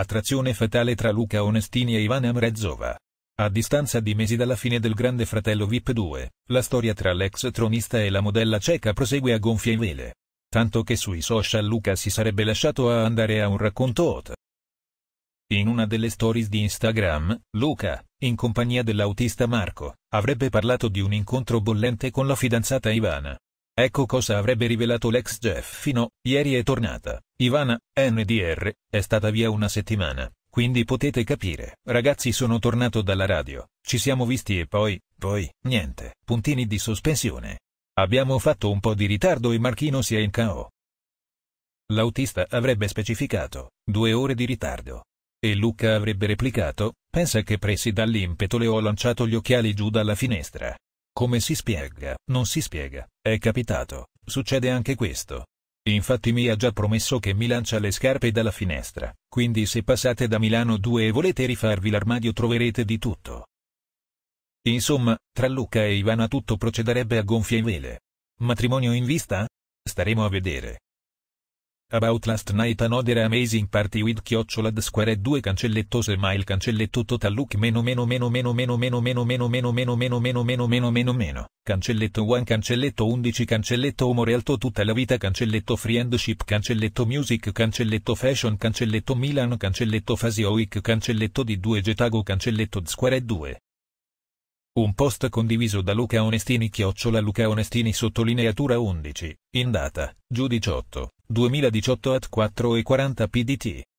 Attrazione fatale tra Luca Onestini e Ivana Mrezova. A distanza di mesi dalla fine del Grande Fratello VIP 2, la storia tra l'ex tronista e la modella ceca prosegue a gonfie vele. Tanto che sui social Luca si sarebbe lasciato a andare a un racconto hot. In una delle stories di Instagram, Luca, in compagnia dell'autista Marco, avrebbe parlato di un incontro bollente con la fidanzata Ivana, Ecco cosa avrebbe rivelato l'ex Jeff Fino, ieri è tornata. Ivana, NDR, è stata via una settimana. Quindi potete capire, ragazzi sono tornato dalla radio, ci siamo visti e poi, poi, niente, puntini di sospensione. Abbiamo fatto un po' di ritardo e Marchino si è in KO. L'autista avrebbe specificato, due ore di ritardo. E Luca avrebbe replicato, pensa che presi dall'impeto le ho lanciato gli occhiali giù dalla finestra. Come si spiega? Non si spiega. È capitato. Succede anche questo. Infatti mi ha già promesso che mi lancia le scarpe dalla finestra, quindi se passate da Milano 2 e volete rifarvi l'armadio troverete di tutto. Insomma, tra Luca e Ivana tutto procederebbe a gonfie vele. Matrimonio in vista? Staremo a vedere. About last night another amazing party with chiocciolad square 2 cancelletto smile cancelletto total look meno meno meno meno meno meno meno meno meno meno meno meno meno meno meno meno cancelletto 1 cancelletto 11 cancelletto umore alto tutta la vita cancelletto friendship cancelletto music cancelletto fashion cancelletto Milan cancelletto fasioic cancelletto di 2 getago cancelletto square 2 un post condiviso da Luca Onestini chiocciola Luca Onestini sottolineatura 11, in data, giù 18, 2018 at 4.40 pdt.